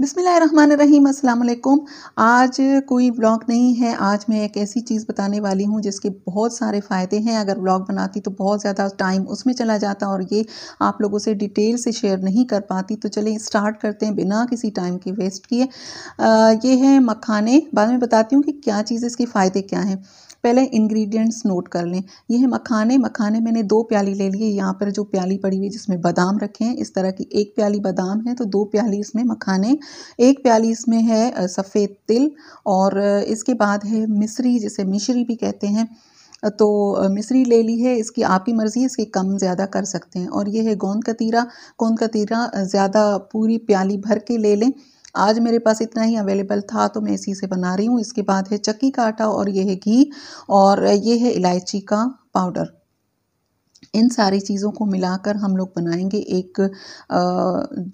बिसमीम अल्लाम आज कोई ब्लॉग नहीं है आज मैं एक ऐसी चीज़ बताने वाली हूँ जिसके बहुत सारे फ़ायदे हैं अगर ब्लॉग बनाती तो बहुत ज़्यादा टाइम उसमें चला जाता और ये आप लोगों से डिटेल से शेयर नहीं कर पाती तो चलिए स्टार्ट करते हैं बिना किसी टाइम के वेस्ट किए ये है मखाने बाद में बताती हूँ कि क्या चीज़ इसके फ़ायदे क्या हैं पहले इंग्रेडिएंट्स नोट कर लें ये है मखाने मखाने मैंने दो प्याली ले लिए यहाँ पर जो प्याली पड़ी हुई जिसमें बादाम रखे हैं इस तरह की एक प्याली बादाम है तो दो प्याली इसमें मखाने एक प्याली इसमें है सफ़ेद तिल और इसके बाद है मिश्री जिसे मिश्री भी कहते हैं तो मिश्री ले ली है इसकी आप ही मर्ज़ी इसकी कम ज़्यादा कर सकते हैं और ये है गोंद कतीरा गोंद कतीरा ज़्यादा पूरी प्याली भर के ले लें आज मेरे पास इतना ही अवेलेबल था तो मैं इसी से बना रही हूँ इसके बाद है चक्की का आटा और ये है घी और ये है इलायची का पाउडर इन सारी चीज़ों को मिलाकर हम लोग बनाएंगे एक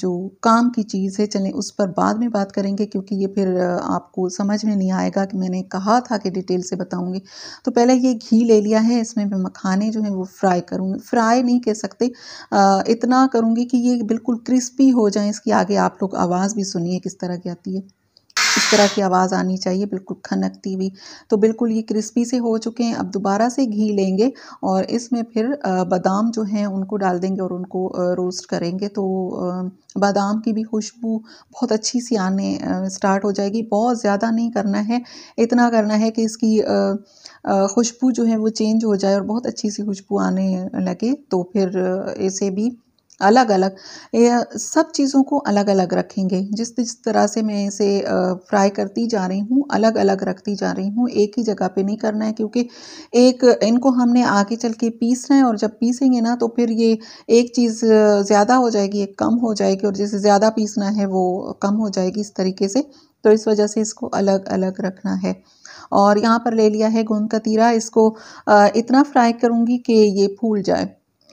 जो काम की चीज़ है चलें उस पर बाद में बात करेंगे क्योंकि ये फिर आपको समझ में नहीं आएगा कि मैंने कहा था कि डिटेल से बताऊंगी तो पहले ये घी ले लिया है इसमें मैं मखाने जो हैं वो फ्राई करूँगी फ्राई नहीं कह सकते इतना करूँगी कि ये बिल्कुल क्रिस्पी हो जाए इसकी आगे आप लोग आवाज़ भी सुनिए किस तरह की आती है तरह की आवाज़ आनी चाहिए बिल्कुल खनकती हुई तो बिल्कुल ये क्रिस्पी से हो चुके हैं अब दोबारा से घी लेंगे और इसमें फिर बादाम जो हैं उनको डाल देंगे और उनको रोस्ट करेंगे तो बादाम की भी खुशबू बहुत अच्छी सी आने स्टार्ट हो जाएगी बहुत ज़्यादा नहीं करना है इतना करना है कि इसकी खुशबू जो है वो चेंज हो जाए और बहुत अच्छी सी खुशबू आने लगे तो फिर इसे भी अलग अलग सब चीज़ों को अलग अलग रखेंगे जिस जिस तरह से मैं इसे फ्राई करती जा रही हूँ अलग अलग रखती जा रही हूँ एक ही जगह पे नहीं करना है क्योंकि एक इनको हमने आगे चल के पीसना है और जब पीसेंगे ना तो फिर ये एक चीज़ ज़्यादा हो जाएगी एक कम हो जाएगी और जैसे ज़्यादा पीसना है वो कम हो जाएगी इस तरीके से तो इस वजह से इसको अलग अलग रखना है और यहाँ पर ले लिया है गोंद का तीरा इसको इतना फ्राई करूँगी कि ये फूल जाए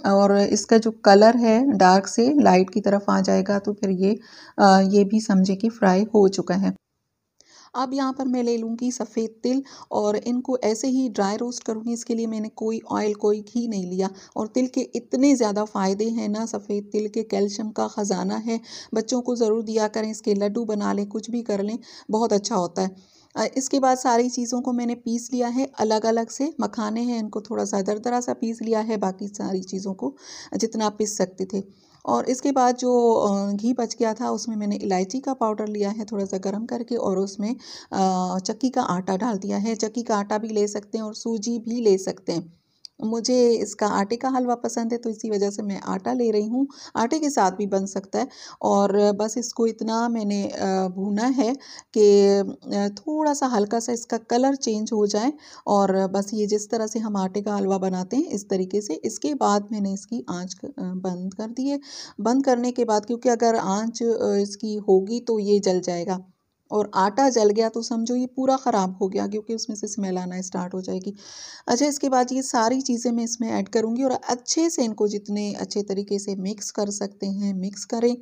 और इसका जो कलर है डार्क से लाइट की तरफ आ जाएगा तो फिर ये आ, ये भी समझे कि फ्राई हो चुका है अब यहाँ पर मैं ले लूँगी सफ़ेद तिल और इनको ऐसे ही ड्राई रोस्ट करूँगी इसके लिए मैंने कोई ऑयल कोई घी नहीं लिया और तिल के इतने ज़्यादा फ़ायदे हैं ना सफ़ेद तिल के कैल्शियम का ख़जाना है बच्चों को ज़रूर दिया करें इसके लड्डू बना लें कुछ भी कर लें बहुत अच्छा होता है इसके बाद सारी चीज़ों को मैंने पीस लिया है अलग अलग से मखाने हैं इनको थोड़ा सा दर सा पीस लिया है बाकी सारी चीज़ों को जितना आप पीस सकते थे और इसके बाद जो घी बच गया था उसमें मैंने इलायची का पाउडर लिया है थोड़ा सा गर्म करके और उसमें चक्की का आटा डाल दिया है चक्की का आटा भी ले सकते हैं और सूजी भी ले सकते हैं मुझे इसका आटे का हलवा पसंद है तो इसी वजह से मैं आटा ले रही हूँ आटे के साथ भी बन सकता है और बस इसको इतना मैंने भूना है कि थोड़ा सा हल्का सा इसका कलर चेंज हो जाए और बस ये जिस तरह से हम आटे का हलवा बनाते हैं इस तरीके से इसके बाद मैंने इसकी आँच बंद कर दी है बंद करने के बाद क्योंकि अगर आँच इसकी होगी तो ये जल जाएगा और आटा जल गया तो समझो ये पूरा ख़राब हो गया क्योंकि उसमें से स्मेल आना स्टार्ट हो जाएगी अच्छा इसके बाद ये सारी चीज़ें मैं इसमें ऐड करूँगी और अच्छे से इनको जितने अच्छे तरीके से मिक्स कर सकते हैं मिक्स करें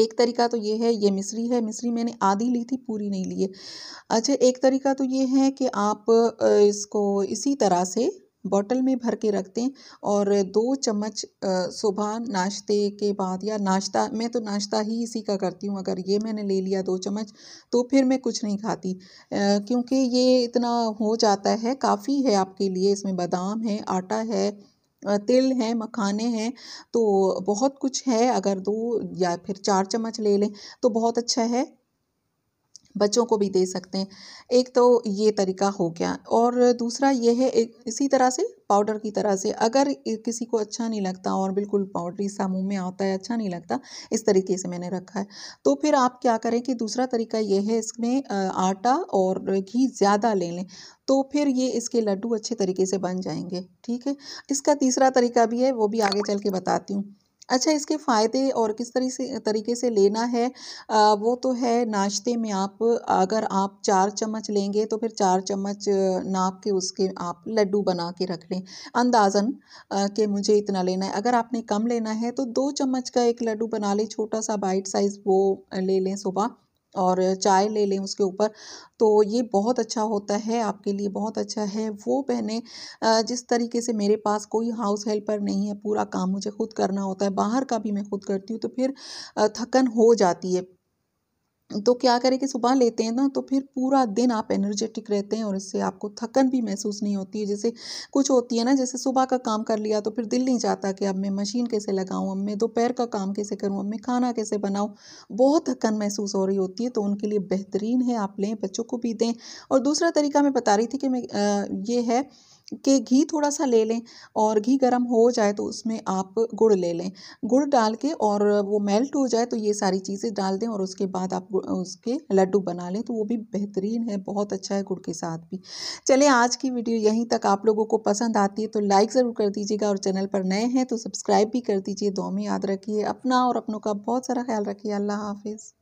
एक तरीका तो ये है ये मिश्री है मिश्री मैंने आधी ली थी पूरी नहीं ली है अच्छा एक तरीका तो ये है कि आप इसको इसी तरह से बॉटल में भर के रख दें और दो चम्मच सुबह नाश्ते के बाद या नाश्ता मैं तो नाश्ता ही इसी का करती हूँ अगर ये मैंने ले लिया दो चम्मच तो फिर मैं कुछ नहीं खाती क्योंकि ये इतना हो जाता है काफ़ी है आपके लिए इसमें बादाम है आटा है तिल है मखाने हैं तो बहुत कुछ है अगर दो या फिर चार चम्मच ले लें तो बहुत अच्छा है बच्चों को भी दे सकते हैं एक तो ये तरीका हो गया और दूसरा ये है एक इसी तरह से पाउडर की तरह से अगर किसी को अच्छा नहीं लगता और बिल्कुल पाउडरी सा मुँह में आता है अच्छा नहीं लगता इस तरीके से मैंने रखा है तो फिर आप क्या करें कि दूसरा तरीका ये है इसमें आटा और घी ज़्यादा ले लें तो फिर ये इसके लड्डू अच्छे तरीके से बन जाएंगे ठीक है इसका तीसरा तरीका भी है वो भी आगे चल के बताती हूँ अच्छा इसके फ़ायदे और किस तरी से तरीके से लेना है आ, वो तो है नाश्ते में आप अगर आप चार चम्मच लेंगे तो फिर चार चम्मच नाप के उसके आप लड्डू बना के रख लें अंदाज़न के मुझे इतना लेना है अगर आपने कम लेना है तो दो चम्मच का एक लड्डू बना लें छोटा सा बाइट साइज़ वो ले लें सुबह और चाय ले लें उसके ऊपर तो ये बहुत अच्छा होता है आपके लिए बहुत अच्छा है वो पहने जिस तरीके से मेरे पास कोई हाउस हेल्पर नहीं है पूरा काम मुझे खुद करना होता है बाहर का भी मैं खुद करती हूँ तो फिर थकन हो जाती है तो क्या करें कि सुबह लेते हैं ना तो फिर पूरा दिन आप एनर्जेटिक रहते हैं और इससे आपको थकन भी महसूस नहीं होती है जैसे कुछ होती है ना जैसे सुबह का काम कर लिया तो फिर दिल नहीं चाहता कि अब मैं मशीन कैसे लगाऊँ अब मैं दोपहर का काम कैसे करूँ अब मैं खाना कैसे बनाऊँ बहुत थकन महसूस हो रही होती है तो उनके लिए बेहतरीन है आप लें बच्चों को भी दें और दूसरा तरीका मैं बता रही थी कि मैं ये है के घी थोड़ा सा ले लें और घी गर्म हो जाए तो उसमें आप गुड़ ले लें गुड़ डाल के और वो मेल्ट हो जाए तो ये सारी चीज़ें डाल दें और उसके बाद आप उसके लड्डू बना लें तो वो भी बेहतरीन है बहुत अच्छा है गुड़ के साथ भी चले आज की वीडियो यहीं तक आप लोगों को पसंद आती है तो लाइक ज़रूर कर दीजिएगा और चैनल पर नए हैं तो सब्सक्राइब भी कर दीजिए दो में याद रखिए अपना और अपनों का बहुत सारा ख्याल रखिए अल्लाह हाफिज़